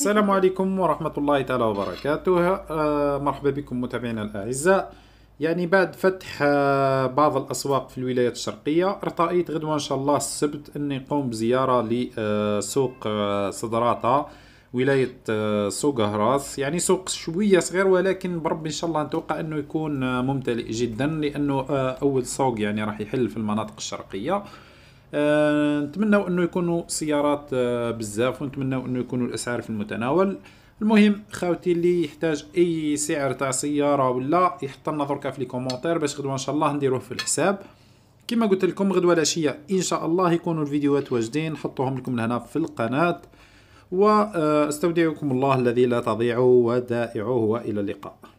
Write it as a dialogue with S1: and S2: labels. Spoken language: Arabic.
S1: السلام عليكم ورحمة الله تعالى وبركاته آه، مرحبا بكم متابعينا الأعزاء يعني بعد فتح آه، بعض الأسواق في الولايات الشرقية ارتأيت غدوة إن شاء الله السبت أني نقوم بزيارة لسوق آه، صدراتا ولاية سوق هراس يعني سوق شوية صغير ولكن برب إن شاء الله نتوقع أنه يكون ممتلئ جدا لأنه أول سوق يعني راح يحل في المناطق الشرقية آه، نتمنوا انه يكونوا سيارات آه، بزاف ونتمنوا انه يكونوا الاسعار في المتناول المهم خاوتي اللي يحتاج اي سعر تاع سياره ولا يحط لنا دركا في لي كومونتير باش غدوه ان شاء الله نديروه في الحساب كما قلت لكم غدوه العشيه ان شاء الله يكونوا الفيديوهات واجدين نحطوهم لكم لهنا في القناه واستودعكم آه، الله الذي لا تضيع ودائعه والى اللقاء